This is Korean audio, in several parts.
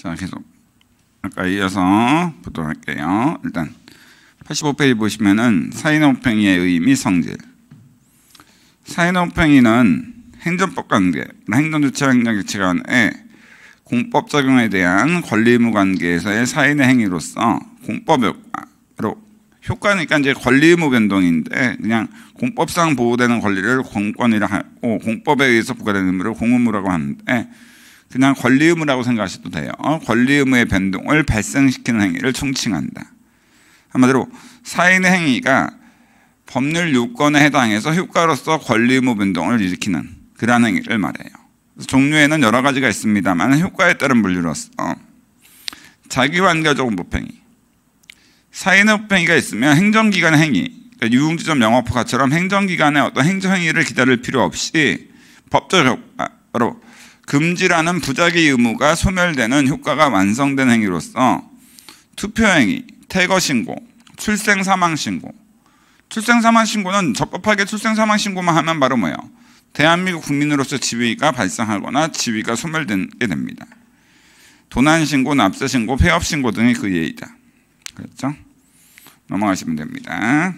자, 계속 아까 이어서 보도록 할게요. 일단 85페이지 보시면은 사인호평의 의미 성질. 사인호평이는 행정법 관계, 행정조치와 행정조치 간의 공법 적용에 대한 권리 의무 관계에서의 사인의 행위로서 공법 효과로 효과니까 이제 권리 의무 변동인데 그냥 공법상 보호되는 권리를 공권이라 하고 어, 공법에 의해서 부과되는 의무를 공의무라고 하는데 그냥 권리 의무라고 생각하셔도 돼요. 어? 권리 의무의 변동을 발생시키는 행위를 총칭한다. 한마디로 사인의 행위가 법률 요건에 해당해서 효과로서 권리 의무 변동을 일으키는 그러한 행위를 말해요. 종류에는 여러 가지가 있습니다만 효과에 따른 분류로서 자기완결적 모팽이 사인의 모팽이가 있으면 행정기관의 행위 그러니까 유흥지점 영업허가처럼 행정기관의 어떤 행정행위를 기다릴 필요 없이 법적 효과로 금지라는 부작위 의무가 소멸되는 효과가 완성된 행위로서 투표행위, 태거신고, 출생사망신고. 출생사망신고는 적법하게 출생사망신고만 하면 바로 뭐예요? 대한민국 국민으로서 지위가 발생하거나 지위가 소멸되게 됩니다. 도난신고, 납세신고, 폐업신고 등의 그 예의다. 그렇죠? 넘어가시면 됩니다.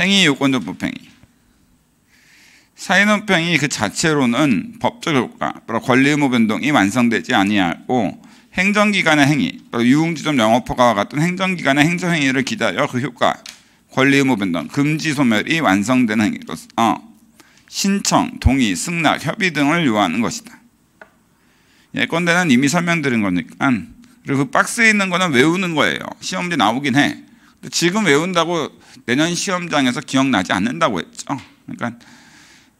행위 요건적 법행위. 사인원병이 그 자체로는 법적 효과, 바 권리의무 변동이 완성되지 아니하고 행정기관의 행위, 바 유흥지점 영업허가와 같은 행정기관의 행정행위를 기다려 그 효과, 권리의무 변동, 금지 소멸이 완성되는 행위로서 어, 신청, 동의, 승낙, 협의 등을 요하는 것이다. 예컨대는 이미 설명드린 거니까 그리고 그 박스에 있는 거는 외우는 거예요. 시험지 나오긴 해. 지금 외운다고 내년 시험장에서 기억나지 않는다고 했죠. 그러니까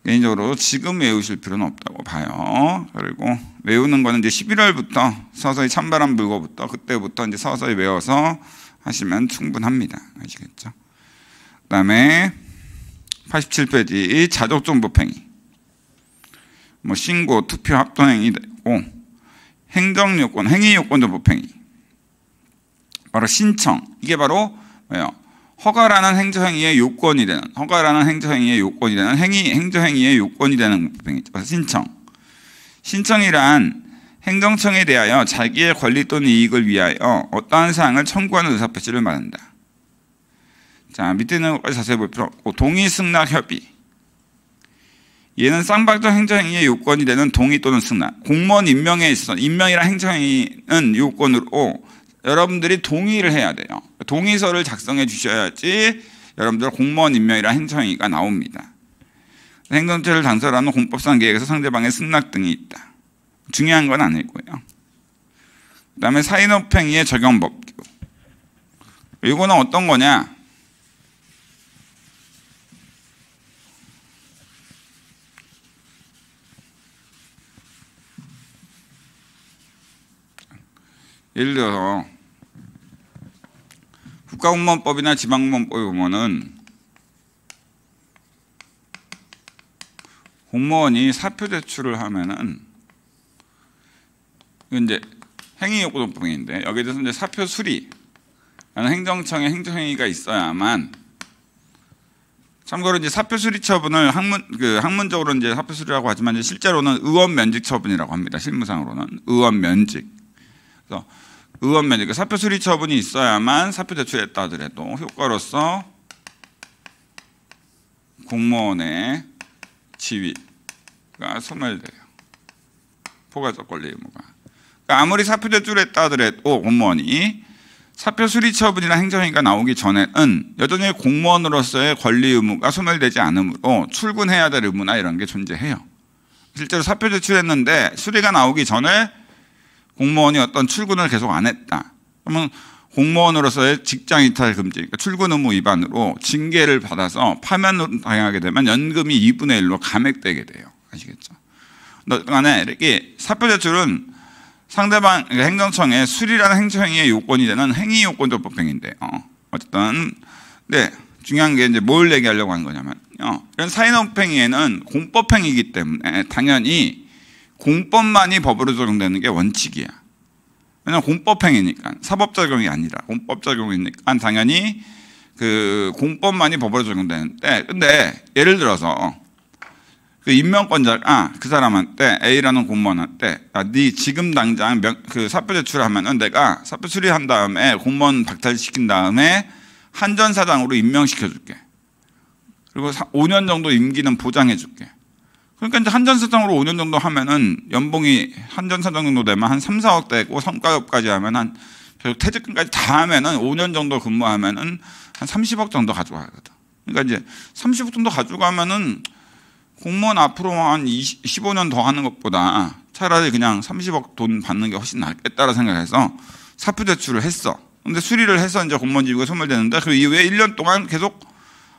개인적으로 지금 외우실 필요는 없다고 봐요. 그리고 외우는 거는 이제 11월부터 서서히 찬바람 불고부터 그때부터 이제 서서히 외워서 하시면 충분합니다. 아시겠죠? 그다음에 87페이지 자족정보행위 뭐 신고, 투표, 합동행위 되고 행정요건, 행위요건정보행위 바로 신청 이게 바로 뭐예요? 허가라는 행정행위의 요건이 되는 허가라는 행정행위의 요건이 되는 행위 행정행위의 요건이 되는 부분이죠. 신청. 신청이란 행정청에 대하여 자기의 권리 또는 이익을 위하여 어떠한 사항을 청구하는 의사표시를 말한다. 자 밑에는 자세히 볼 필요 없고 동의 승낙 협의. 얘는 쌍방적 행정행위의 요건이 되는 동의 또는 승낙. 공무원 임명에 있어 임명이란 행정행위는 요건으로 여러분들이 동의를 해야 돼요. 동의서를 작성해 주셔야지 여러분들 공무원 임명이라 행정위가 나옵니다. 행정처를 단서라는 공법상 계획에서 상대방의 승낙 등이 있다. 중요한 건 아니고요. 그 다음에 사인업행위의 적용법규. 이거는 어떤 거냐? 예를 들어서 국가공무원법이나 지방공무원법에 보면은 공무원이 사표 제출을 하면은 이제 행위요구동법인데 여기에 대해서 이제 사표 수리라는 행정청의 행정행위가 있어야만 참고로 이제 사표 수리 처분을 학문 그 학문적으로 이제 사표 수리라고 하지만 이제 실제로는 의원 면직 처분이라고 합니다 실무상으로는 의원 면직 그래서 의원 면제, 그 사표 수리 처분이 있어야만 사표 제출했다 하더라도 효과로서 공무원의 지위가 소멸돼요. 포괄적 권리 의무가. 그러니까 아무리 사표 제출했다 하더라도 공무원이 사표 수리 처분이나 행정위가 나오기 전에는 여전히 공무원으로서의 권리 의무가 소멸되지 않으므로 출근해야 될 의무나 이런 게 존재해요. 실제로 사표 제출했는데 수리가 나오기 전에 공무원이 어떤 출근을 계속 안 했다. 그러면 공무원으로서의 직장 이탈 금지, 그러니까 출근 의무 위반으로 징계를 받아서 파면을 당하게 되면 연금이 2분의 1로 감액되게 돼요. 아시겠죠? 그간에 이렇게 사표 제출은 상대방 그러니까 행정청의 수리라는 행정행위의 요건이 되는 행위 요건조 법행인데 어. 어쨌든 네 중요한 게 이제 뭘 얘기하려고 한 거냐면요 이런 사인업행위에는 공법행위이기 때문에 당연히 공법만이 법으로 적용되는 게 원칙이야. 왜냐하면 공법행위니까 사법 적용이 아니라 공법 적용이니까 당연히 그 공법만이 법으로 적용되는데 근데 예를 들어서 그 임명권자가 아, 그 사람한테 A라는 공무원한테 네 지금 당장 명, 그 사표 제출하면은 내가 사표 수리한 다음에 공무원 박탈시킨 다음에 한전 사장으로 임명시켜줄게. 그리고 5년 정도 임기는 보장해줄게. 그러니까 이제 한전사장으로 5년 정도 하면은 연봉이 한전사장 정도 되면 한 3, 4억 되고 성과급까지 하면 한 결국 퇴직금까지 다 하면은 5년 정도 근무하면은 한 30억 정도 가져가거든. 그러니까 이제 30억 정도 가져가면은 공무원 앞으로 한 20, 15년 더 하는 것보다 차라리 그냥 30억 돈 받는 게 훨씬 낫겠다라 생각해서 사표 제출을 했어. 근데 수리를 해서 이제 공무원 지위가 소멸되는데 그 이후에 1년 동안 계속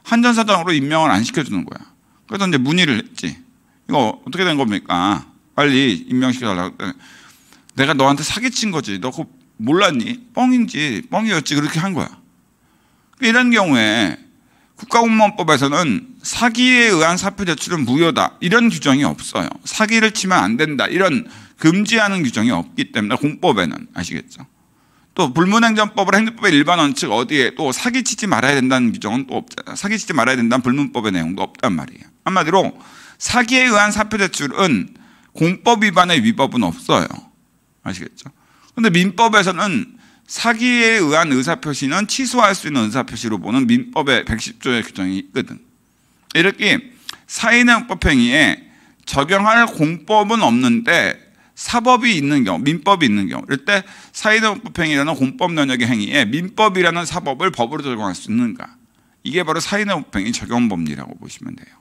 한전사장으로 임명을 안 시켜주는 거야. 그래서 이제 문의를 했지. 이거 어떻게 된 겁니까? 빨리 임명시켜달라고. 내가 너한테 사기친 거지. 너 그거 몰랐니? 뻥인지 뻥이었지. 그렇게 한 거야. 그러니까 이런 경우에 국가공무원법에서는 사기에 의한 사표 제출은 무효다. 이런 규정이 없어요. 사기를 치면 안 된다. 이런 금지하는 규정이 없기 때문에 공법에는 아시겠죠? 또 불문행정법을 행정법의 일반 원칙 어디에 또 사기치지 말아야 된다는 규정은 또 없잖아요. 사기치지 말아야 된다는 불문법의 내용도 없단 말이에요. 한마디로 사기에 의한 사표대출은 공법 위반의 위법은 없어요. 아시겠죠? 근데 민법에서는 사기에 의한 의사표시는 취소할 수 있는 의사표시로 보는 민법의 110조의 규정이 있거든. 이렇게 사인형법행위에 적용할 공법은 없는데 사법이 있는 경우, 민법이 있는 경우, 이럴 때 사인형법행위라는 공법 연역의 행위에 민법이라는 사법을 법으로 적용할 수 있는가. 이게 바로 사인형법행위 적용법리라고 보시면 돼요.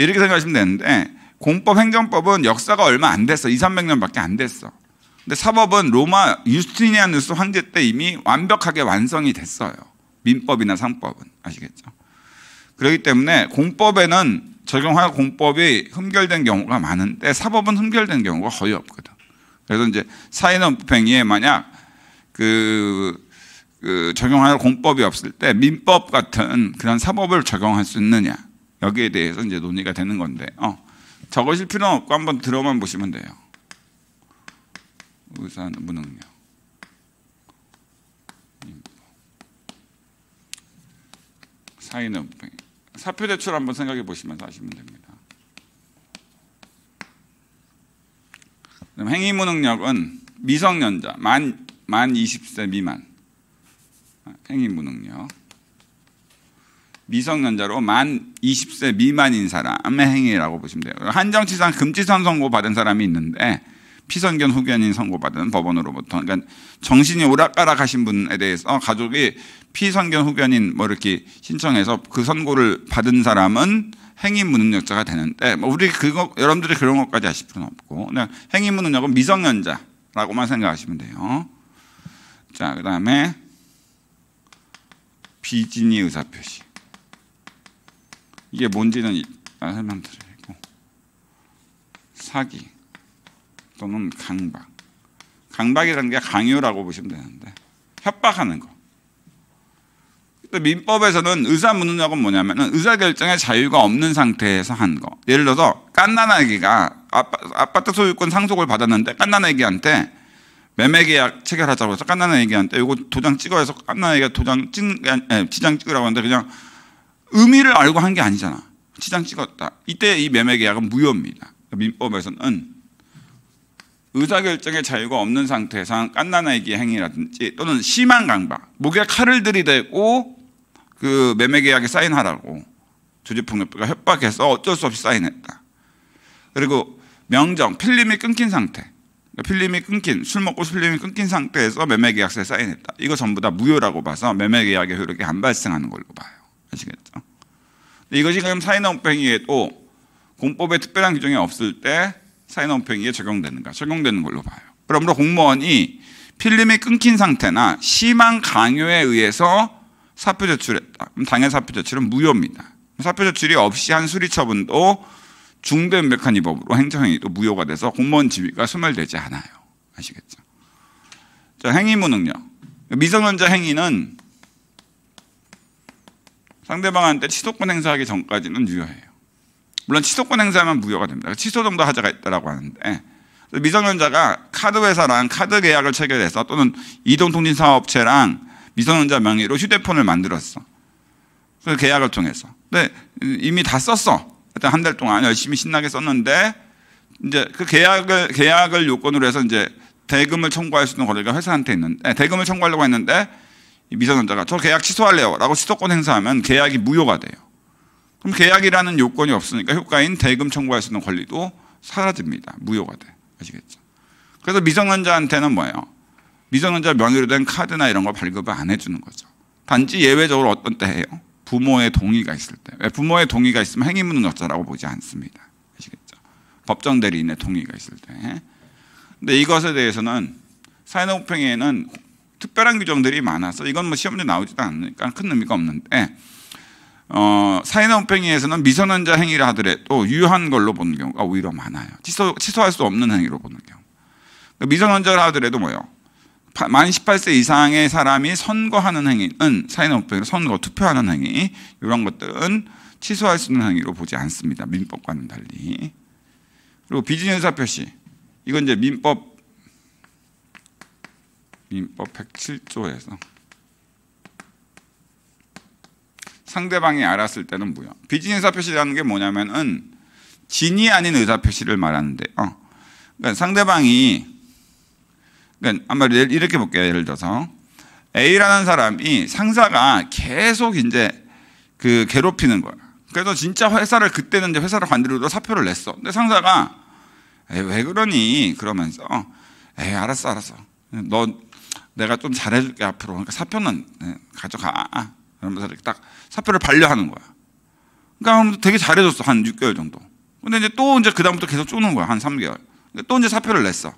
이렇게 생각하시면 되는데 공법 행정법은 역사가 얼마 안 됐어. 2, 300년밖에 안 됐어. 근데 사법은 로마 유스티니아누스 황제 때 이미 완벽하게 완성이 됐어요. 민법이나 상법은 아시겠죠? 그렇기 때문에 공법에는 적용할 공법이 흠결된 경우가 많은데 사법은 흠결된 경우가 거의 없거든. 그래서 이제 사회는행위에 만약 그, 그 적용할 공법이 없을 때 민법 같은 그런 사법을 적용할 수 있느냐 여기에 대해서 이제 논의가 되는 건데 어, 적으실 필요는 없고 한번 들어만 보시면 돼요. 의사 무능력. 사인은 사표 대출 한번 생각해 보시면서 하시면 됩니다. 행위 무능력은 미성년자 만만 20세 미만 행위 무능력 미성년자로 만 20세 미만인 사람의 행위라고 보시면 돼요. 한정치상 금지선 선고받은 사람이 있는데 피선견 후견인 선고받은 법원으로부터 그러니까 정신이 오락가락하신 분에 대해서 가족이 피선견 후견인 뭐 이렇게 신청해서 그 선고를 받은 사람은 행위 무능력자가 되는데 뭐 우리 그거 여러분들이 그런 것까지 아실 필요는 없고 그냥 행위 무능력은 미성년자라고만 생각하시면 돼요. 자 그다음에 비진이 의사 표시. 이게 뭔지는 아, 설명드리고 사기 또는 강박 강박이라는 게 강요라고 보시면 되는데 협박하는 거. 또 민법에서는 의사 묻는다고 뭐냐면 의사 결정의 자유가 없는 상태에서 한 거. 예를 들어서 깐난아기가 아파, 트 소유권 상속을 받았는데 깐난아기한테 매매 계약 체결하자고 해서 깐난아기한테 이거 도장 찍어서 깐난아기가 도장 찍 지장 예, 찍으라고 하는데 그냥 의미를 알고 한 게 아니잖아. 치장 찍었다. 이때 이 매매 계약은 무효입니다. 그러니까 민법에서는 의사결정의 자유가 없는 상태상 깐나나이기 행위라든지 또는 심한 강박, 목에 칼을 들이대고 그 매매 계약에 사인하라고 조직폭력배가 협박해서 어쩔 수 없이 사인했다. 그리고 명정, 필름이 끊긴 상태. 그러니까 필름이 끊긴, 술 먹고 필름이 끊긴 상태에서 매매 계약서에 사인했다. 이거 전부 다 무효라고 봐서 매매 계약의 효력이 안 발생하는 걸로 봐요. 아시겠죠? 이것이 그럼 사인업행위에도 공법에 특별한 규정이 없을 때 사인업행위에 적용되는가? 적용되는 걸로 봐요. 그러므로 공무원이 필름이 끊긴 상태나 심한 강요에 의해서 사표 제출했다. 그럼 당해 사표 제출은 무효입니다. 사표 제출이 없이 한 수리 처분도 중대 명백한 위법으로 행정행위도 무효가 돼서 공무원 지위가 소멸되지 않아요. 아시겠죠? 자, 행위 무능력. 미성년자 행위는 상대방한테 취소권 행사하기 전까지는 유효해요. 물론 취소권 행사만 무효가 됩니다. 그러니까 취소 정도 하자가 있다라고 하는데 미성년자가 카드 회사랑 카드 계약을 체결해서 또는 이동통신사업체랑 미성년자 명의로 휴대폰을 만들었어. 그 계약을 통해서. 근데 이미 다 썼어. 한 달 동안 열심히 신나게 썼는데 이제 그 계약을 계약을 요건으로 해서 이제 대금을 청구할 수 있는 권리가 회사한테 있는데 네, 대금을 청구하려고 했는데 미성년자가 저 계약 취소할래요 라고 취소권 행사하면 계약이 무효가 돼요. 그럼 계약이라는 요건이 없으니까 효과인 대금 청구할 수 있는 권리도 사라집니다. 무효가 돼. 아시겠죠? 그래서 미성년자한테는 뭐예요? 미성년자 명의로 된 카드나 이런 거 발급을 안 해주는 거죠. 단지 예외적으로 어떤 때 해요? 부모의 동의가 있을 때. 왜 부모의 동의가 있으면 행위무능력자라고 보지 않습니다. 아시겠죠? 법정 대리인의 동의가 있을 때. 근데 이것에 대해서는 사회노평에는 특별한 규정들이 많아서 이건 뭐 시험에 나오지도 않으니까 큰 의미가 없는데 어, 사회나 h o m 에서는 미성년자 행위를 하더라도 유효한 걸로 보는 경우가 오히려 많아요. 취소, 취소할 수 없는 행위로 보는 경우. 그러니까 미성년자라 하더라도 뭐요? 만 18세 이상의 사람이 선거하는 행위는 사회나 h o m 로 선거, 투표하는 행위 이런 것들은 취소할 수 있는 행위로 보지 않습니다. 민법과는 달리. 그리고 비즈니스 표시. 이건 이제 민법 민법 107조에서 상대방이 알았을 때는 무효. 비진 의사표시라는 게 뭐냐면은 진이 아닌 의사표시를 말하는데, 어. 그러니까 상대방이, 그러니까 아마 이렇게 볼게요. 예를 들어서. A라는 사람이 상사가 계속 이제 그 괴롭히는 거야. 그래서 진짜 회사를 그때는 이제 회사를 관두려 사표를 냈어. 근데 상사가 에왜 그러니? 그러면서 어. 에 알았어, 알았어. 너 내가 좀 잘해줄게 앞으로. 그러니까 사표는 네, 가져가. 그러면서 아, 아. 이렇게 딱 사표를 반려하는 거야. 그러니까 되게 잘해줬어 한 6개월 정도. 근데 이제 또 이제 그 다음부터 계속 쪼는 거야 한 3개월. 또 이제 사표를 냈어.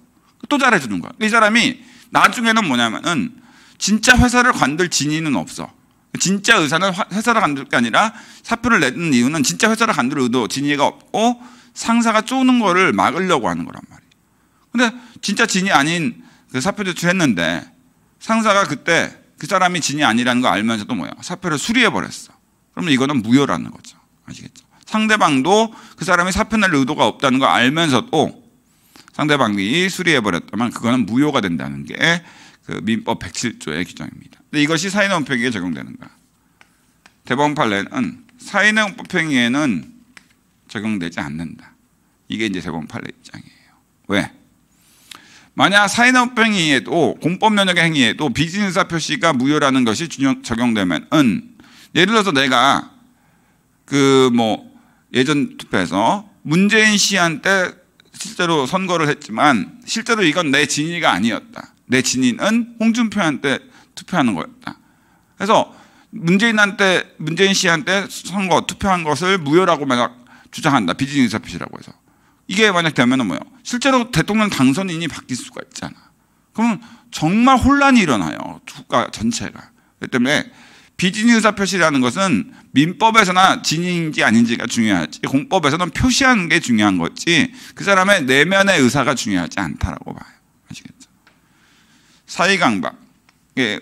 또 잘해주는 거야. 이 사람이 나중에는 뭐냐면은 진짜 회사를 관둘 진의는 없어. 진짜 의사는 회사를 관둘 게 아니라 사표를 내는 이유는 진짜 회사를 관둘 의도 진의가 없고 상사가 쪼는 거를 막으려고 하는 거란 말이야. 근데 진짜 진의 아닌 그 사표 제출했는데 상사가 그때 그 사람이 진이 아니라는 거 알면서도 뭐야 사표를 수리해 버렸어. 그러면 이거는 무효라는 거죠. 아시겠죠? 상대방도 그 사람이 사표 낼 의도가 없다는 거 알면서도 상대방이 수리해 버렸다면 그거는 무효가 된다는 게 그 민법 107조의 규정입니다. 근데 이것이 사인헌법행위에 적용되는가? 대법원 판례는 사인헌법행위에는 적용되지 않는다. 이게 이제 대법원 판례 입장이에요. 왜? 만약 사인업행위에도 공법면역의 행위에도 비즈니스 표시가 무효라는 것이 적용되면 은 예를 들어서 내가 그 뭐 예전 투표에서 문재인 씨한테 실제로 선거를 했지만 실제로 이건 내진위가 아니었다. 내진위는 홍준표한테 투표하는 거였다. 그래서 문재인한테 문재인 씨한테 선거 투표한 것을 무효라고 내가 주장한다. 비즈니스 표시라고 해서. 이게 만약 되면은 뭐요? 실제로 대통령 당선인이 바뀔 수가 있잖아. 그럼 정말 혼란이 일어나요. 국가 전체가. 그 때문에 비진의 의사표시라는 것은 민법에서나 진인지 아닌지가 중요하지 공법에서는 표시하는 게 중요한 거지 그 사람의 내면의 의사가 중요하지 않다라고 봐요. 아시겠죠? 사의강박의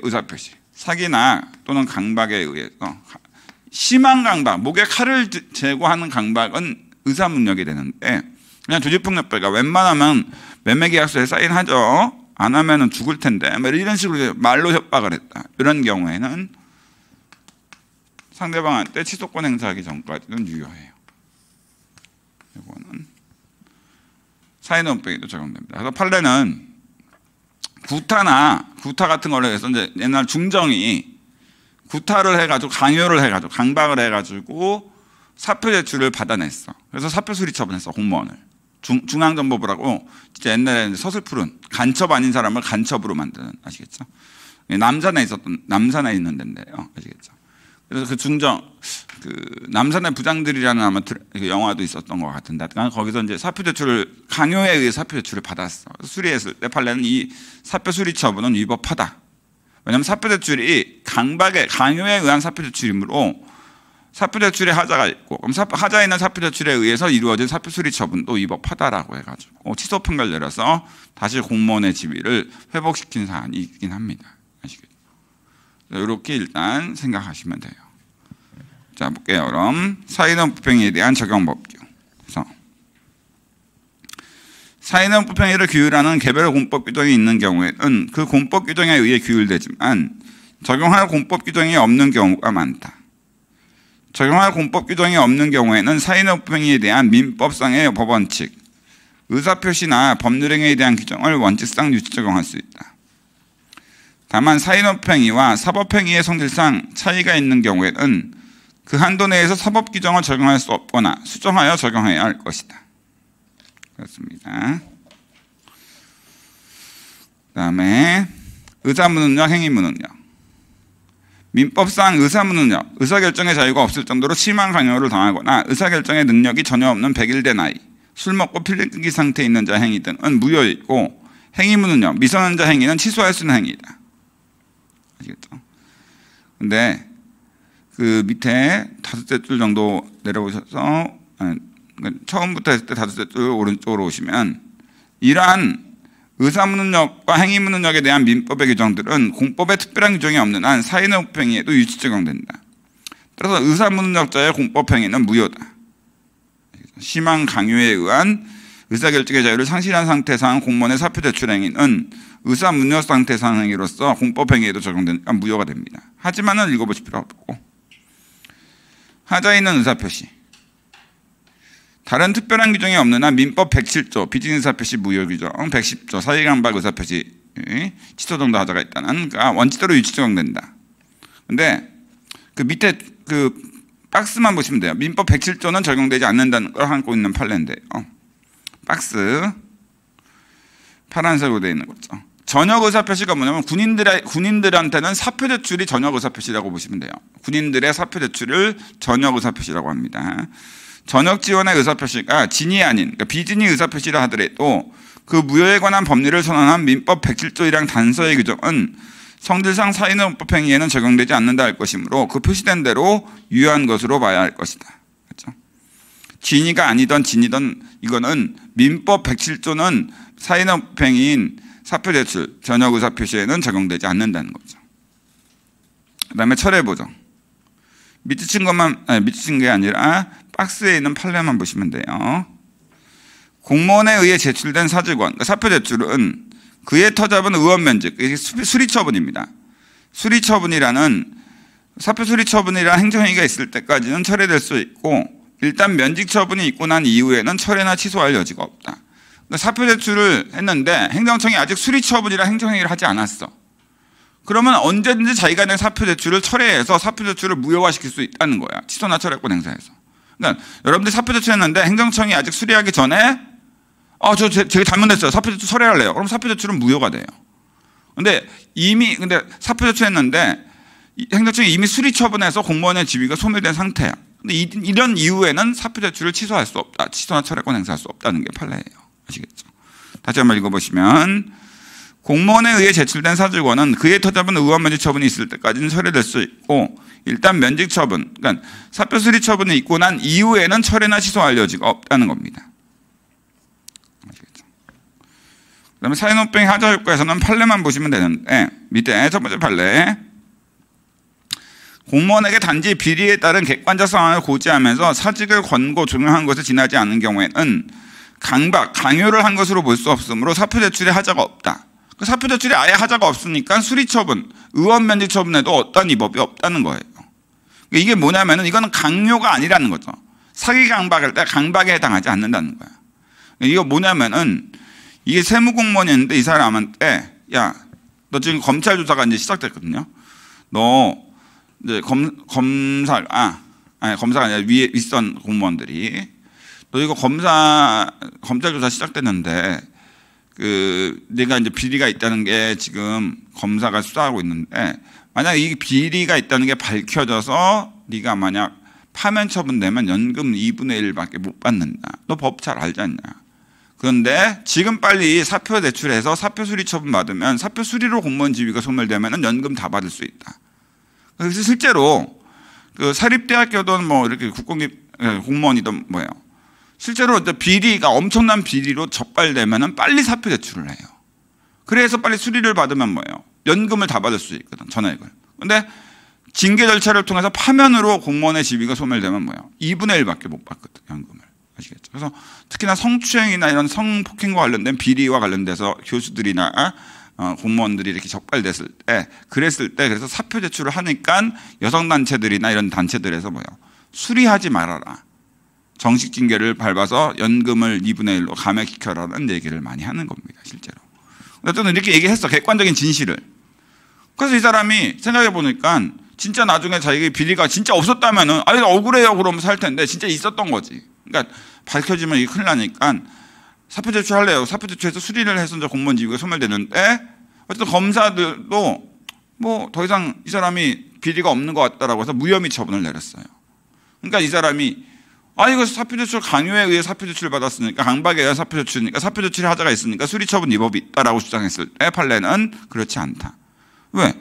의사표시 사기나 또는 강박에 의해서 심한 강박 목에 칼을 제거하는 강박은 의사문력이 되는데 그냥 조직폭력배가 웬만하면 매매계약서에 사인하죠. 안 하면 은 죽을 텐데 뭐 이런 식으로 말로 협박을 했다. 이런 경우에는 상대방한테 취소권 행사하기 전까지는 유효해요. 이거는 사인업병에도 적용됩니다. 그래서 판례는 구타나 구타 같은 걸로 해서 이제 옛날 중정이 구타를 해가지고 강요를 해가지고 강박을 해가지고 사표 제출을 받아냈어. 그래서 사표 수리 처분했어 공무원을. 중, 중앙정보부라고 진짜 옛날에는 서슬푸른 간첩 아닌 사람을 간첩으로 만드는 아시겠죠? 예, 남산에 있었던 남산에 있는 데인데요 아시겠죠? 그래서 그 중정 그 남산의 부장들이라는 아마 드 그 영화도 있었던 것 같은데 거기서 이제 사표 제출을 강요에 의해 사표 제출을 받았어 수리했을 때 판례는 이 사표 수리 처분은 위법하다 왜냐하면 사표 제출이 강박에 강요에 의한 사표 제출이므로 사표제출의 하자가 있고 그럼 사, 하자에 있는 사표제출에 의해서 이루어진 사표수리 처분도 위법하다라고 해가지고 취소 판결 을 내려서 다시 공무원의 지위를 회복시킨 사안이 있긴 합니다. 아시겠죠? 이렇게 일단 생각하시면 돼요. 자 볼게요. 그럼 사회적 부평에 대한 적용 법규. 그래서 사회적 부평의를 규율하는 개별 공법 규정이 있는 경우에는 그 공법 규정에 의해 규율되지만 적용할 공법 규정이 없는 경우가 많다. 적용할 공법 규정이 없는 경우에는 사인업행위에 대한 민법상의 법원칙, 의사표시나 법률행위에 대한 규정을 원칙상 유치 적용할 수 있다. 다만 사인업행위와 사법행위의 성질상 차이가 있는 경우에는 그 한도 내에서 사법 규정을 적용할 수 없거나 수정하여 적용해야 할 것이다. 그렇습니다. 그 다음에 의자무능력, 행위무능력. 민법상 의사무능력, 의사결정의 자유가 없을 정도로 심한 강요를 당하거나 의사결정의 능력이 전혀 없는 101대 나이, 술 먹고 필리기 상태에 있는 자 행위 등은 무효이고 행위무능력, 미성년자 행위는 취소할 수 있는 행위다 아시겠죠? 근데 그 밑에 다섯째 줄 정도 내려오셔서 아, 그러니까 처음부터 했을 때 다섯째 줄 오른쪽으로 오시면 이러한 의사문는력과 행위문는력에 대한 민법의 규정들은 공법에 특별한 규정이 없는 한 사인의 행위에도 유치 적용된다. 따라서 의사문는력자의 공법행위는 무효다. 심한 강요에 의한 의사결정의 자유를 상실한 상태상 공무원의 사표 제출 행위는 의사문력 상태상 행위로서 공법행위에도 적용되니까 무효가 됩니다. 하지만은 읽어보실 필요 없고 하자인은 의사표시 다른 특별한 규정이 없는 한 민법 107조 비즈니스 표시 무효 규정 110조 사회간발 의사 표시 취소 정도 하자가 있다는 그러니까 원칙대로 유치적용된다. 근데 그 밑에 그 박스만 보시면 돼요. 민법 107조는 적용되지 않는다는 걸 안고 있는 판례인데요. 박스 파란색으로 되어 있는 거죠. 전역 의사 표시가 뭐냐면 군인들의 군인들한테는 사표 제출이 전역 의사 표시라고 보시면 돼요. 군인들의 사표 제출을 전역 의사 표시라고 합니다. 전역 지원의 의사표시가 진이 아닌 그러니까 비진이 의사표시라 하더라도 그 무효에 관한 법률을 선언한 민법 107조 1항 단서의 규정은 성질상 사인의 법행위에는 적용되지 않는다 할 것이므로 그 표시된 대로 유효한 것으로 봐야 할 것이다. 그렇죠? 진위가 아니던 진이던 이거는 민법 107조는 사인의 법행위인 사표 제출, 전역 의사 표시에는 적용되지 않는다는 거죠. 그 다음에 철회 보정. 밑친 것만 아밑친게 아니라 박스에 있는 판례만 보시면 돼요. 공무원에 의해 제출된 사직원 그러니까 사표 제출은 그의 터잡은 의원 면직 수리처분입니다. 수리처분이라는 사표 수리처분이라 행정행위가 있을 때까지는 철회될 수 있고 일단 면직처분이 있고 난 이후에는 철회나 취소할 여지가 없다. 그러니까 사표 제출을 했는데 행정청이 아직 수리처분이라 행정행위를 하지 않았어. 그러면 언제든지 자기가 낸 사표 제출을 철회해서 사표 제출을 무효화시킬 수 있다는 거야. 취소나 철회권 행사에서 그러니까 여러분들 사표 제출했는데 행정청이 아직 수리하기 전에 아저 제가 잘못했어요. 사표 제출 철회할래요. 그럼 사표 제출은 무효가 돼요. 근데 이미 근데 사표 제출했는데 행정청이 이미 수리 처분해서 공무원의 지위가 소멸된 상태야. 근데 이, 이런 이후에는 사표 제출을 취소할 수 없다. 취소나 철회권 행사할 수 없다는 게 판례예요. 아시겠죠? 다시 한번 읽어보시면 공무원에 의해 제출된 사주권은 그에 터잡은 의원 면직 처분이 있을 때까지는 철회될 수 있고 일단 면직 처분, 그러니까 사표 수리 처분이 있고 난 이후에는 철회나 취소할 여지가 없다는 겁니다. 그다음에 사인호병 하자효과에서는 판례만 보시면 되는데 밑에 첫 번째 판례 공무원에게 단지 비리에 따른 객관적 상황을 고지하면서 사직을 권고 종용한 것에 지나지 않은 경우에는 강박, 강요를 한 것으로 볼 수 없으므로 사표 제출에 하자가 없다. 그 사표 제출이 아예 하자가 없으니까 수리 처분, 의원 면제 처분에도 어떤 입법이 없다는 거예요. 그러니까 이게 뭐냐면은 이거는 강요가 아니라는 거죠. 사기 강박일 때 강박에 해당하지 않는다는 거야. 그러니까 이거 뭐냐면은 이게 세무공무원이었는데 이 사람한테 야, 너 지금 검찰 조사가 이제 시작됐거든요. 너 이제 검, 검사, 아, 아니 검사가 아니라 위 윗선 공무원들이 너 이거 검사, 검찰 조사 시작됐는데 그 내가 이제 비리가 있다는 게 지금 검사가 수사하고 있는데 만약 이 비리가 있다는 게 밝혀져서 네가 만약 파면 처분 되면 연금 2분의 1밖에 못 받는다. 너 법 잘 알지 않냐? 그런데 지금 빨리 사표 대출해서 사표 수리 처분 받으면 사표 수리로 공무원 지위가 소멸되면 연금 다 받을 수 있다. 그래서 실제로 그 사립대학교든 뭐 이렇게 국공립 예, 공무원이든 뭐예요. 실제로 비리가 엄청난 비리로 적발되면 빨리 사표 제출을 해요. 그래서 빨리 수리를 받으면 뭐예요? 연금을 다 받을 수 있거든, 전액을. 근데 징계 절차를 통해서 파면으로 공무원의 지위가 소멸되면 뭐예요? 2분의 1밖에 못 받거든, 연금을. 아시겠죠? 그래서 특히나 성추행이나 이런 성폭행과 관련된 비리와 관련돼서 교수들이나 어, 공무원들이 이렇게 적발됐을 때, 그랬을 때, 그래서 사표 제출을 하니까 여성단체들이나 이런 단체들에서 뭐요 수리하지 말아라. 정식 징계를 밟아서 연금을 2분의 1로 감액시켜라는 얘기를 많이 하는 겁니다. 실제로. 저는 이렇게 얘기했어. 객관적인 진실을. 그래서 이 사람이 생각해 보니까 진짜 나중에 자기 비리가 진짜 없었다면은 아니 억울해요 그러면 살 텐데 진짜 있었던 거지. 그러니까 밝혀지면 이 큰일 나니까 사표 제출할래요. 사표 제출해서 수리를 해서 이제 공무원 지위가 소멸되는데 어쨌든 검사들도 뭐 더 이상 이 사람이 비리가 없는 것 같다라고 해서 무혐의 처분을 내렸어요. 그러니까 이 사람이 아 이거 사표조치를 강요에 의해 사표조치를 받았으니까 강박에 의한 사표조치니까 사표조치를 하자가 있으니까 수리처분 위법이 있다라고 주장했을 때 판례는 그렇지 않다. 왜?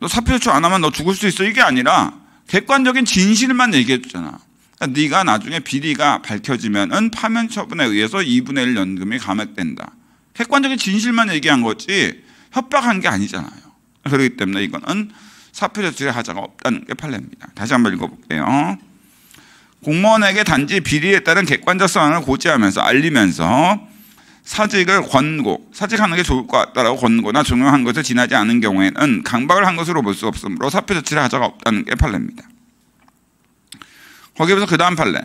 너 사표조치 안 하면 너 죽을 수 있어 이게 아니라 객관적인 진실만 얘기했잖아. 해 그러니까 네가 나중에 비리가 밝혀지면은 파면 처분에 의해서 2분의 1 연금이 감액된다. 객관적인 진실만 얘기한 거지 협박한 게 아니잖아요. 그렇기 때문에 이거는 사표조치를 하자가 없다는 게 판례입니다. 다시 한번 읽어볼게요. 공무원에게 단지 비리에 따른 객관적 사항을 고지하면서 알리면서 사직을 권고, 사직하는 게 좋을 것 같다라고 권고나 종용한 것을 지나지 않은 경우에는 강박을 한 것으로 볼 수 없으므로 사표 조치를 하자가 없다는 게 판례입니다. 거기에서 그 다음 판례.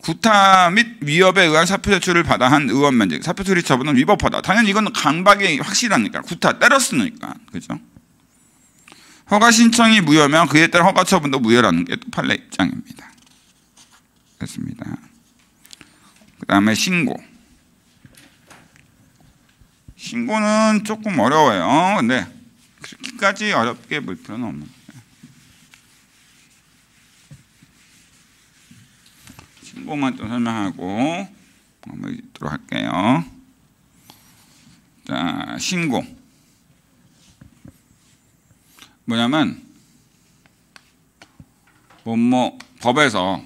구타 및 위협에 의한 사표 제출을 받아 한 의원 면직. 사표 처리 처분은 위법하다. 당연히 이건 강박이 확실하니까. 구타 때렸으니까. 그죠? 허가 신청이 무효면 그에 따른 허가 처분도 무효라는 게 또 판례 입장입니다. 했습니다. 그 다음에 신고. 신고는 조금 어려워요. 근데 그렇게까지 어렵게 볼 필요는 없는 신고만 좀 설명하고 넘어가도록 할게요. 자, 신고. 뭐냐면 뭐뭐 법에서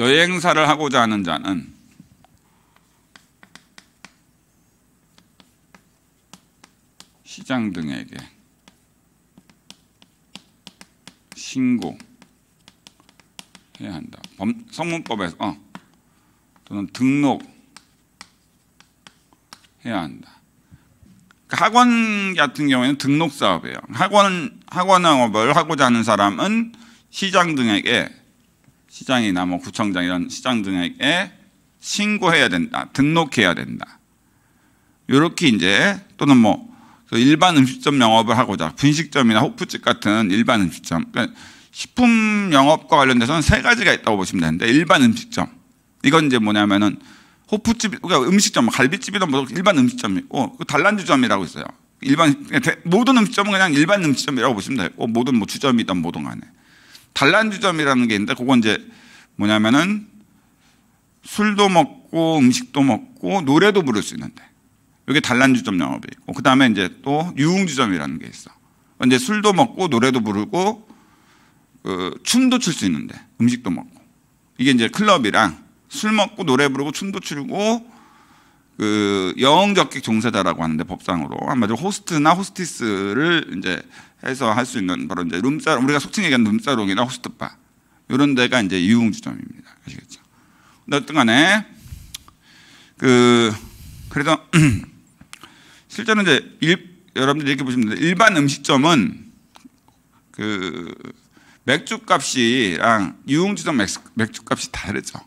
여행사를 하고자 하는 자는 시장 등에게 신고해야 한다. 범, 성문법에서 어, 또는 등록해야 한다. 그러니까 학원 같은 경우에는 등록 사업이에요. 학원 학원업을 하고자 하는 사람은 시장 등에게 시장이나 뭐 구청장 이런 시장 등에게 신고해야 된다. 등록해야 된다. 요렇게 이제 또는 뭐 그 일반 음식점 영업을 하고자 분식점이나 호프집 같은 일반 음식점 그러니까 식품 영업과 관련돼서는 세 가지가 있다고 보시면 되는데 일반 음식점 이건 이제 뭐냐면은 호프집 그러니까 음식점 갈비집이든 뭐 일반 음식점이고 그 단란주점이라고 있어요 일반 그러니까 모든 음식점은 그냥 일반 음식점이라고 보시면 돼요 모든 뭐 주점이든 뭐든 간에 단란주점이라는 게 있는데 그건 이제 뭐냐면은 술도 먹고 음식도 먹고 노래도 부를 수 있는데 여기 단란주점 영업이 있고 그 다음에 이제 또 유흥주점이라는 게 있어. 이제 술도 먹고 노래도 부르고 그 춤도 출 수 있는데 음식도 먹고 이게 이제 클럽이랑 술 먹고 노래 부르고 춤도 추고 그 영적객 종사자라고 하는데 법상으로 한마디로 호스트나 호스티스를 이제 해서 할 수 있는 바로 이제 룸사롱 우리가 속칭 얘기하 룸사롱이나 호스트바 이런 데가 이제 유흥주점입니다. 아시겠죠? 근데 어떤 간에 그 그래서 실제로 이제 일, 여러분들 이렇게 보시면 일반 음식점은 그 맥주값이랑 유흥주점 맥주, 맥주값이 다르죠.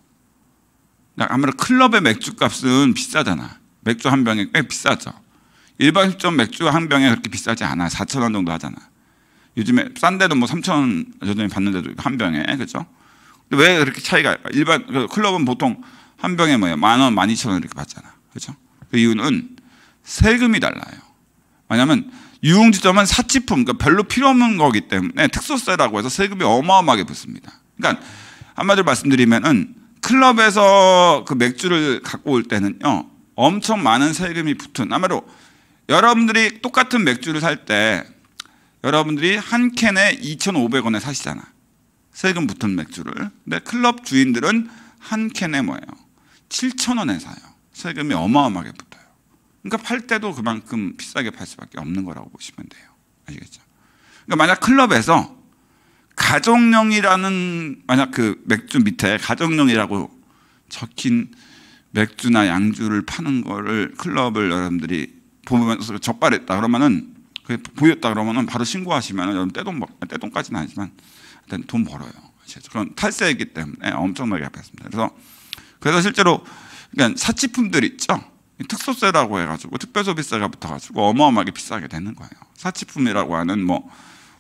아무래도 클럽의 맥주값은 비싸잖아. 맥주 한 병이 꽤 비싸죠. 일반식점 맥주 한 병에 그렇게 비싸지 않아. 4천 원 정도 하잖아. 요즘에 싼 데도 뭐 3천 원 정도 받는데도 한 병에 그렇죠? 근데 왜 그렇게 차이가 일반 그 클럽은 보통 한 병에 뭐야 만 원, 만 이천 원 이렇게 받잖아. 그렇죠? 그 이유는 세금이 달라요. 왜냐하면 유흥지점은 사치품, 그러니까 별로 필요 없는 거기 때문에 특수세라고 해서 세금이 어마어마하게 붙습니다. 그러니까 한마디로 말씀드리면은 클럽에서 그 맥주를 갖고 올 때는요 엄청 많은 세금이 붙은 아마도 여러분들이 똑같은 맥주를 살 때 여러분들이 한 캔에 2,500원에 사시잖아. 세금 붙은 맥주를. 근데 클럽 주인들은 한 캔에 뭐예요? 7,000원에 사요. 세금이 어마어마하게 붙어요. 그러니까 팔 때도 그만큼 비싸게 팔 수밖에 없는 거라고 보시면 돼요. 아시겠죠? 그러니까 만약 클럽에서 가정용이라는 만약 그 맥주 밑에 가정용이라고 적힌 맥주나 양주를 파는 거를 클럽을 여러분들이 보면서 적발했다 그러면은 그 보였다 그러면은 바로 신고하시면 여러분 떼돈 떼돈까지는 아니지만 일단 돈 벌어요. 그렇죠. 그런 탈세이기 때문에 엄청나게 아팠습니다. 그래서 그래서 실제로 그러니까 사치품들 있죠. 특소세라고 해가지고 특별소비세가 붙어가지고 어마어마하게 비싸게 되는 거예요. 사치품이라고 하는 뭐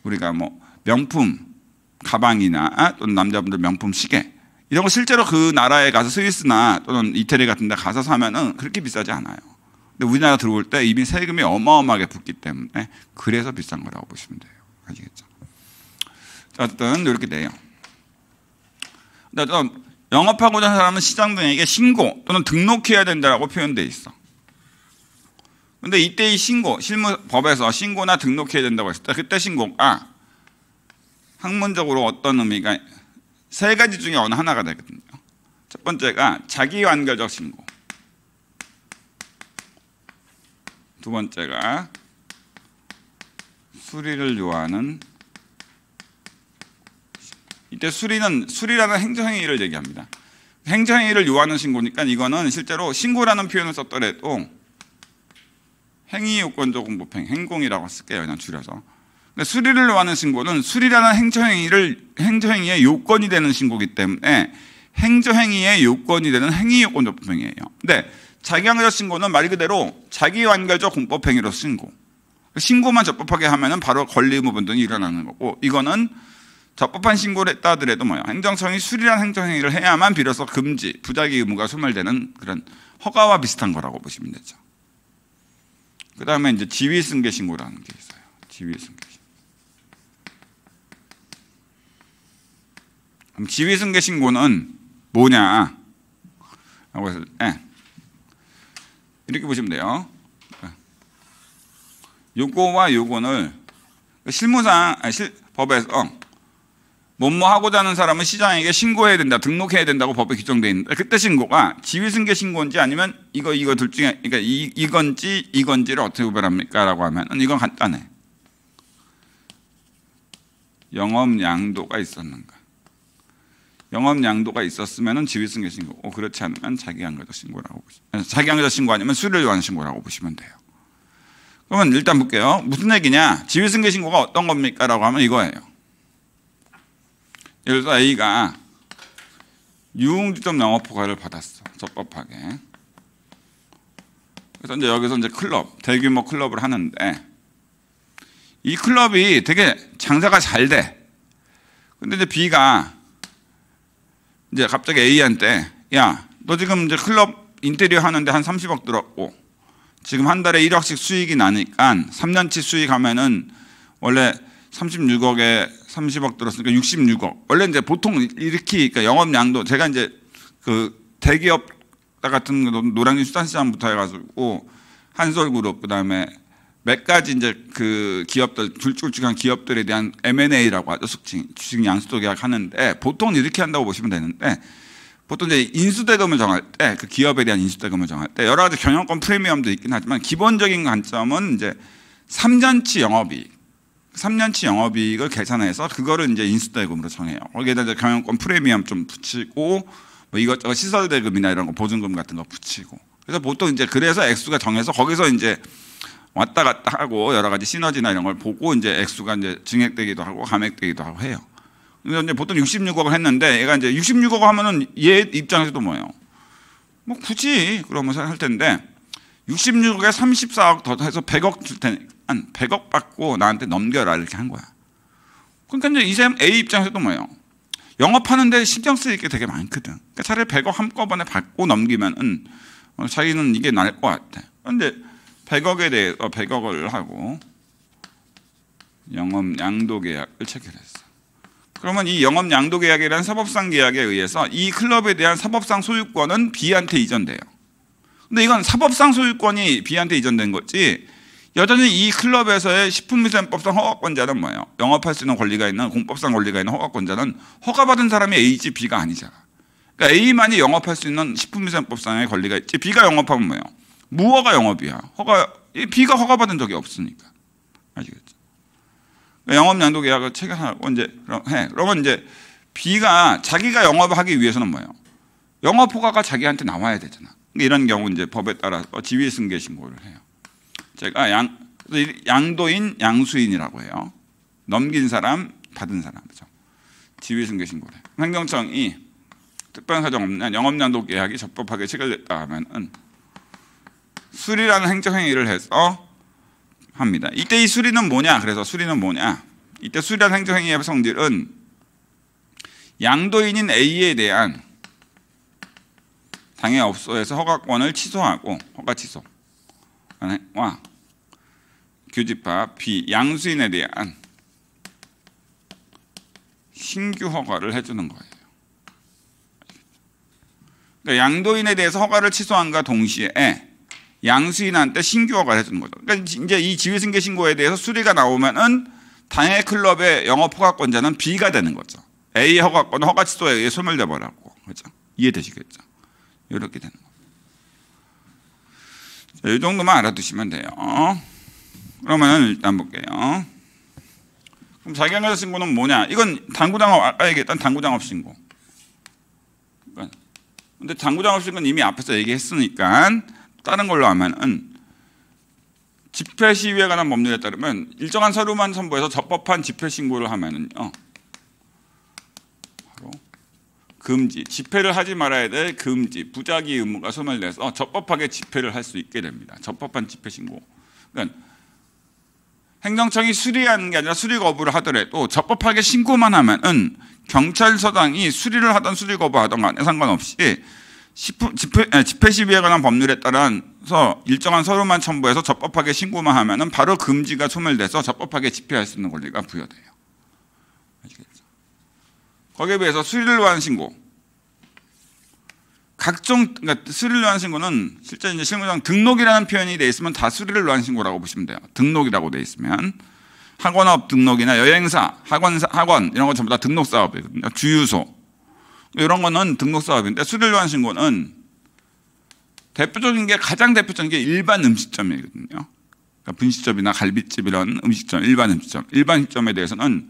우리가 뭐 명품 가방이나 또는 남자분들 명품 시계 이런 거 실제로 그 나라에 가서 스위스나 또는 이태리 같은 데 가서 사면은 그렇게 비싸지 않아요. 근데 우리나라 들어올 때 이미 세금이 어마어마하게 붙기 때문에 그래서 비싼 거라고 보시면 돼요. 아시겠죠? 어쨌든 이렇게 돼요. 영업하고자 하는 사람은 시장 등에게 신고 또는 등록해야 된다라고 표현돼 있어. 근데 이때 이 신고, 실무법에서 신고나 등록해야 된다고 했을 때 그때 신고가 학문적으로 어떤 의미가 세 가지 중에 어느 하나가 되거든요. 첫 번째가 자기 완결적 신고. 두 번째가 수리를 요하는 이때 수리는 수리라는 행정행위를 얘기합니다. 행정행위를 요하는 신고니까 이거는 실제로 신고라는 표현을 썼더라도 행위 요건적 공법행 행공이라고 쓸게요. 그냥 줄여서. 근데 수리를 요하는 신고는 수리라는 행정행위를 행정행위의 요건이 되는 신고이기 때문에 행정행위의 요건이 되는 행위 요건적 공법행이에요. 근데 자기관계적 신고는 말 그대로 자기관계적 공법행위로 신고. 신고만 적법하게 하면은 바로 권리 의무 분등이 일어나는 거고 이거는 적법한 신고를 했다 하더라도 뭐야 행정청이 수리한 행정행위를 해야만 비로소 금지 부작위 의무가 소멸되는 그런 허가와 비슷한 거라고 보시면 되죠. 그 다음에 이제 지위승계 신고라는 게 있어요. 지위승계. 신고. 지위승계 신고는 뭐냐? 라고 해서 예. 네. 이렇게 보시면 돼요. 예. 요거와 요거를 그 실무상 아니, 실, 법에서 뭐뭐 어. 하고자 하는 사람은 시장에게 신고해야 된다, 등록해야 된다고 법에 규정돼 있는데 그때 신고가 지위승계 신고인지 아니면 이거 이거 둘 중에 그러니까 이, 이건지 이건지를 어떻게 구별합니까라고 하면 이건 간단해. 영업 양도가 있었는가? 영업 양도가 있었으면 지휘승계 신고, 어, 그렇지 않으면 자기 양도 신고라고 보시면, 자기 양도 신고 아니면 수리를 요한 신고라고 보시면 돼요. 그러면 일단 볼게요. 무슨 얘기냐? 지휘승계 신고가 어떤 겁니까? 라고 하면 이거예요. 예를 들어 서 A가 유흥주점 영업허가를 받았어. 적법하게. 그래서 이제 여기서 이제 클럽, 대규모 클럽을 하는데 이 클럽이 되게 장사가 잘 돼. 근데 이제 B가 이제 갑자기 A한테 야, 너 지금 이제 클럽 인테리어 하는데 한 30억 들었고 지금 한 달에 1억씩 수익이 나니까 3년치 수익 하면은 원래 36억에 30억 들었으니까 66억. 원래 이제 보통 이렇게 그러니까 영업량도 제가 이제 그 대기업 같은 노랑진 수산시장부터 해가지고 한솔그룹 그다음에 몇 가지 이제 그 기업들 굵직굵한 기업들에 대한 M&A라고 하죠 숙칭 주식 양수도 계약하는데 보통 이렇게 한다고 보시면 되는데 보통 이제 인수대금을 정할 때 그 기업에 대한 인수대금을 정할 때 여러 가지 경영권 프리미엄도 있긴 하지만 기본적인 관점은 이제 3년치 영업이익 3년치 영업이익을 계산해서 그거를 이제 인수대금으로 정해요. 거기에다 이제 경영권 프리미엄 좀 붙이고 뭐 이것저것 시설 대금이나 이런 거 보증금 같은 거 붙이고 그래서 보통 이제 그래서 액수가 정해서 거기서 이제 왔다 갔다 하고 여러 가지 시너지나 이런 걸 보고 이제 액수가 이제 증액되기도 하고 감액되기도 하고 해요. 그래 이제 보통 66억을 했는데 얘가 이제 66억 하면은 얘 입장에서도 뭐예요? 뭐 굳이 그러면서 할 텐데 66억에 34억 더 해서 100억 줄 테니 한 100억 받고 나한테 넘겨라 이렇게 한 거야. 그러니까 이제 A 입장에서도 뭐예요? 영업하는데 신경 쓰일 게 되게 많거든. 그러니까 차라리 100억 한꺼번에 받고 넘기면은 어, 자기는 이게 나을 것 같아. 그런데 100억에 대해 서 어, 100억을 하고 영업 양도 계약을 체결했어. 그러면 이 영업 양도 계약이라는 사법상 계약에 의해서 이 클럽에 대한 사법상 소유권은 B한테 이전돼요. 근데 이건 사법상 소유권이 B한테 이전된 거지 여전히 이 클럽에서의 식품위생법상 허가권자는 뭐예요? 영업할 수 있는 권리가 있는 공법상 권리가 있는 허가권자는 허가받은 사람이 A지 B가 아니잖아. 그러니까 A만이 영업할 수 있는 식품위생법상의 권리가 있지 B가 영업하면 뭐예요? 무허가 영업이야. 허가 B가 허가받은 적이 없으니까 아시겠죠? 그러니까 영업 양도 계약을 체결하고 이제 해. 그러면 이제 B가 자기가 영업하기 위해서는 뭐예요? 영업 허가가 자기한테 나와야 되잖아. 그러니까 이런 경우 이제 법에 따라 지위 승계 신고를 해요. 제가 양 양도인 양수인이라고 해요. 넘긴 사람 받은 사람이죠. 지위 승계 신고를 해요. 환경청이 특별사정 없는 영업양도 계약이 적법하게 체결됐다 하면은 수리라는 행정행위를 해서 합니다. 이때 이 수리는 뭐냐? 그래서 수리는 뭐냐? 이때 수리라는 행정행위의 성질은 양도인인 A에 대한 당해 업소에서 허가권을 취소하고 허가 취소 와 규집합 B 양수인에 대한 신규 허가를 해주는 거예요. 그러니까 양도인에 대해서 허가를 취소한과 동시에 양수인한테 신고가 해주는 거죠. 그러니까 이제 이 지휘승계 신고에 대해서 수리가 나오면은 당해 클럽의 영업 허가권자는 B가 되는 거죠. A 허가권 허가 취소에 의해 소멸돼 버렸고 그죠? 이해되시겠죠? 이렇게 되는 거. 이 정도만 알아두시면 돼요. 그러면 일단 볼게요. 그럼 자기결 신고는 뭐냐? 이건 당구장업 아까 얘기했던 당구장업 신고. 그러니까. 근데 당구장업 신는 이미 앞에서 얘기했으니까. 다른 걸로 하면은 집회 시위에 관한 법률에 따르면 일정한 서류만 선보여서 적법한 집회 신고를 하면은요. 바로 금지. 집회를 하지 말아야 될 금지. 부작위 의무가 소멸돼서 적법하게 집회를 할 수 있게 됩니다. 적법한 집회 신고. 그러니까 행정청이 수리하는 게 아니라 수리 거부를 하더라도 적법하게 신고만 하면은 경찰서장이 수리를 하던 수리 거부하던 간에 상관없이 집회, 집회 시비에 관한 법률에 따라서 일정한 서류만 첨부해서 적법하게 신고만 하면은 바로 금지가 소멸돼서 적법하게 집회할 수 있는 권리가 부여돼요. 아시겠죠? 거기에 비해서 수리를 한 신고. 각종 그러니까 수리를 한 신고는 실제 이제 실무상 등록이라는 표현이 돼 있으면 다 수리를 한 신고라고 보시면 돼요. 등록이라고 돼 있으면 학원업 등록이나 여행사, 학원 학원 이런 거 전부 다 등록 사업이거든요. 주유소 이런 거는 등록 사업인데 수수료 환신고는 대표적인 게 가장 대표적인 게 일반 음식점이거든요. 그러니까 분식집이나 갈비집 이런 음식점, 일반 음식점, 일반 식점에 대해서는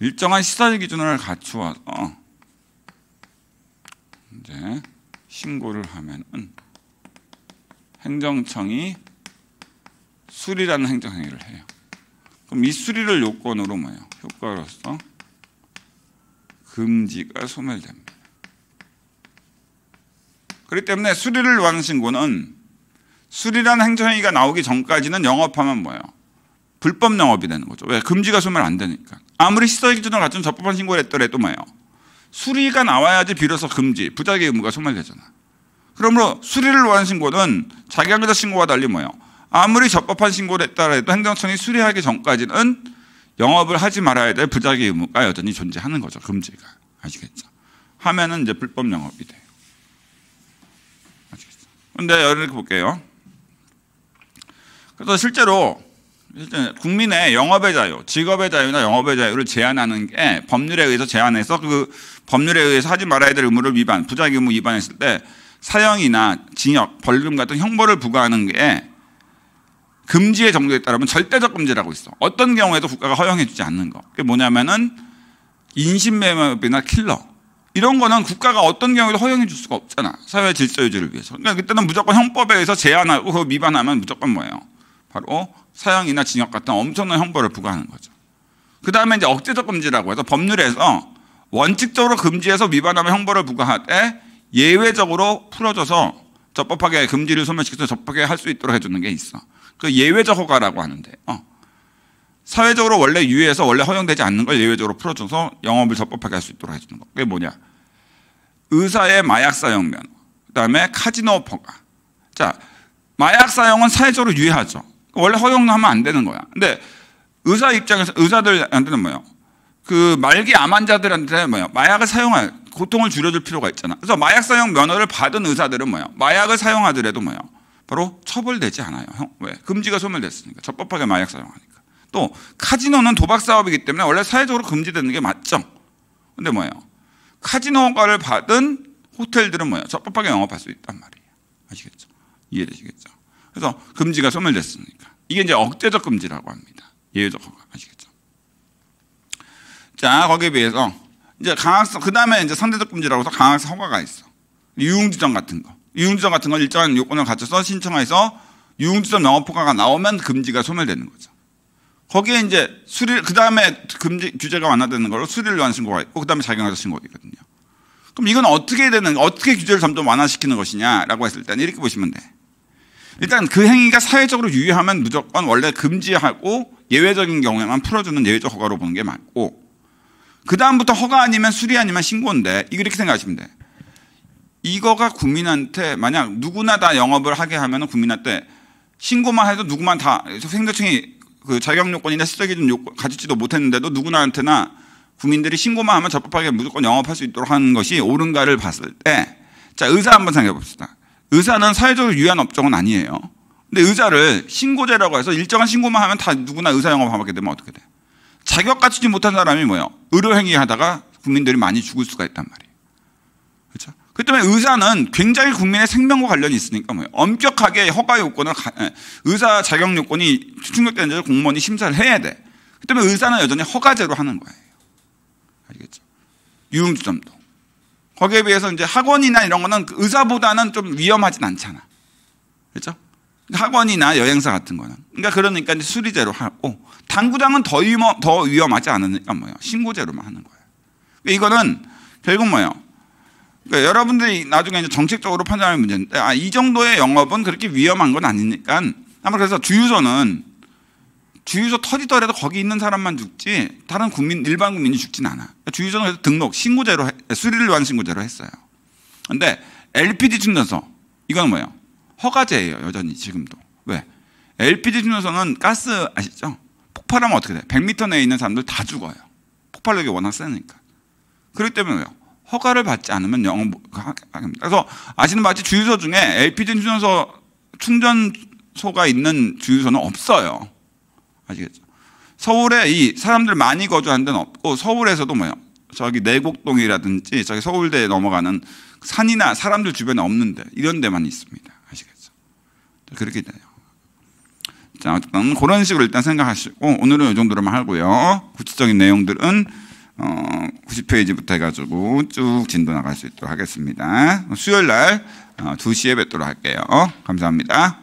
일정한 시설 기준을 갖추어서 이제 신고를 하면은 행정청이 수리라는 행정행위를 해요. 그럼 이 수리를 요건으로 뭐예요? 효과로서 금지가 소멸됩니다. 그렇기 때문에 수리를 원 왕신고는 수리란 행정행위가 나오기 전까지는 영업하면 뭐예요? 불법 영업이 되는 거죠. 왜? 금지가 소멸 안 되니까. 아무리 시설 기준을 갖춘 적법한 신고를 했더라도 뭐예요? 수리가 나와야지 비로소 금지, 부작의 의무가 소멸되잖아. 그러므로 수리를 원한 신고는 자기관계자 신고와 달리 뭐예요? 아무리 적법한 신고를 했다 해도 행정청이 수리하기 전까지는 영업을 하지 말아야 될 부작의 의무가 여전히 존재하는 거죠. 금지가. 아시겠죠? 하면은 이제 불법 영업이 돼. 근데 여기 이렇게 볼게요. 그래서 실제로 국민의 영업의 자유, 직업의 자유나 영업의 자유를 제한하는 게 법률에 의해서 제한해서 그 법률에 의해서 하지 말아야 될 의무를 위반, 부작 의무 위반했을 때 사형이나 징역, 벌금 같은 형벌을 부과하는 게 금지의 정도에 따르면 절대적 금지라고 있어. 어떤 경우에도 국가가 허용해주지 않는 거. 그게 뭐냐면은 인신매매업이나 킬러, 이런 거는 국가가 어떤 경우에도 허용해 줄 수가 없잖아. 사회 질서 유지를 위해서. 그러니까 그때는 무조건 형법에 의해서 제한하고 그 위반하면 무조건 뭐예요? 바로 사형이나 징역 같은 엄청난 형벌을 부과하는 거죠. 그 다음에 이제 억제적 금지라고 해서 법률에서 원칙적으로 금지해서 위반하면 형벌을 부과할때 예외적으로 풀어줘서 적법하게 금지를 소멸시켜서 적법하게 할 수 있도록 해주는 게 있어. 그 예외적 허가라고 하는데. 어. 사회적으로 원래 유예해서 원래 허용되지 않는 걸 예외적으로 풀어줘서 영업을 적법하게 할 수 있도록 해주는 거. 그게 뭐냐? 의사의 마약 사용 면허, 그다음에 카지노 허가. 자, 마약 사용은 사회적으로 유해하죠. 그러니까 원래 허용하면 안 되는 거야. 근데 의사 입장에서 의사들한테는 뭐예요? 그 말기 암 환자들한테 뭐예요? 마약을 사용할 고통을 줄여줄 필요가 있잖아. 그래서 마약 사용 면허를 받은 의사들은 뭐예요? 마약을 사용하더라도 뭐예요? 바로 처벌되지 않아요. 형. 왜? 금지가 소멸됐으니까. 적법하게 마약 사용하니까. 또 카지노는 도박 사업이기 때문에 원래 사회적으로 금지되는 게 맞죠. 근데 뭐예요? 카지노 가를 받은 호텔들은 뭐예요? 적법하게 영업할 수 있단 말이에요. 아시겠죠? 이해되시겠죠? 그래서 금지가 소멸됐으니까. 이게 이제 억제적 금지라고 합니다. 예외적 허가. 아시겠죠? 자, 거기에 비해서 이제 강학성, 그 다음에 이제 상대적 금지라고 해서 강학성 허가가 있어. 유흥주점 같은 거. 유흥주점 같은 건 일정한 요건을 갖춰서 신청해서 유흥주점 영업 허가가 나오면 금지가 소멸되는 거죠. 거기에 이제 수리 그 다음에 금지 규제가 완화되는 걸로 수리를 위한 신고가 있고 그 다음에 자경화자 신고가 거든요 그럼 이건 어떻게 되는 어떻게 규제를 점점 완화시키는 것이냐라고 했을 때는 이렇게 보시면 돼. 일단 그 행위가 사회적으로 유효하면 무조건 원래 금지하고 예외적인 경우에만 풀어주는 예외적 허가로 보는 게 맞고 그 다음부터 허가 아니면 수리 아니면 신고인데 이거 이렇게 생각하시면 돼. 이거가 국민한테 만약 누구나 다 영업을 하게 하면 국민한테 신고만 해도 누구만 다생정층이 그 자격 요건이나 시설 기준 요건 가지지도 못했는데도 누구나한테나 국민들이 신고만 하면 적법하게 무조건 영업할 수 있도록 하는 것이 옳은가를 봤을 때, 자 의사 한번 생각해 봅시다. 의사는 사회적으로 유한 업종은 아니에요. 근데 의자를 신고제라고 해서 일정한 신고만 하면 다 누구나 의사 영업하게 을 되면 어떻게 돼? 자격 갖추지 못한 사람이 뭐예요? 의료행위 하다가 국민들이 많이 죽을 수가 있단 말이에요. 그 때문에 의사는 굉장히 국민의 생명과 관련이 있으니까 뭐 엄격하게 허가 요건을 예, 의사 자격 요건이 충족된는지 공무원이 심사를 해야 돼. 그 때문에 의사는 여전히 허가제로 하는 거예요. 알겠죠? 유흥주점도. 거기에 비해서 이제 학원이나 이런 거는 그 의사보다는 좀 위험하진 않잖아. 그렇죠? 학원이나 여행사 같은 거는. 그러니까 그러니까 이제 수리제로 하고 당구장은 더 위험 더 위험하지 않으니까 뭐예요? 신고제로만 하는 거예요. 그러니까 이거는 결국 뭐예 그러니까 여러분들이 나중에 이제 정책적으로 판단할 문제인데 아, 이 정도의 영업은 그렇게 위험한 건 아니니까 아마 그래서 주유소는 주유소 터지더라도 거기 있는 사람만 죽지 다른 국민 일반 국민이 죽진 않아. 그러니까 주유소는 그래서 등록 신고제로 수리를 위한 신고제로 했어요. 근데 LPG 충전소 이건 뭐예요? 허가제예요 여전히 지금도 왜? LPG 충전소는 가스 아시죠? 폭발하면 어떻게 돼? 100m 내에 있는 사람들 다 죽어요. 폭발력이 워낙 세니까. 그렇기 때문에 왜요? 허가를 받지 않으면 영업 합 그래서 아시는 바같 주유소 중에 LPG 충전소 충전소가 있는 주유소는 없어요. 아시겠죠? 서울에 이 사람들 많이 거주하는 데는 없고 서울에서도 뭐요? 저기 내곡동이라든지 저기 서울대에 넘어가는 산이나 사람들 주변에 없는데 이런 데만 있습니다. 아시겠죠? 그렇게 돼요. 자, 어쨌든 그런 식으로 일단 생각하시고 오늘은 이 정도로만 하고요. 구체적인 내용들은 어, 90페이지부터 해가지고 쭉 진도 나갈 수 있도록 하겠습니다. 수요일 날 어, 2시에 뵙도록 할게요. 어, 감사합니다.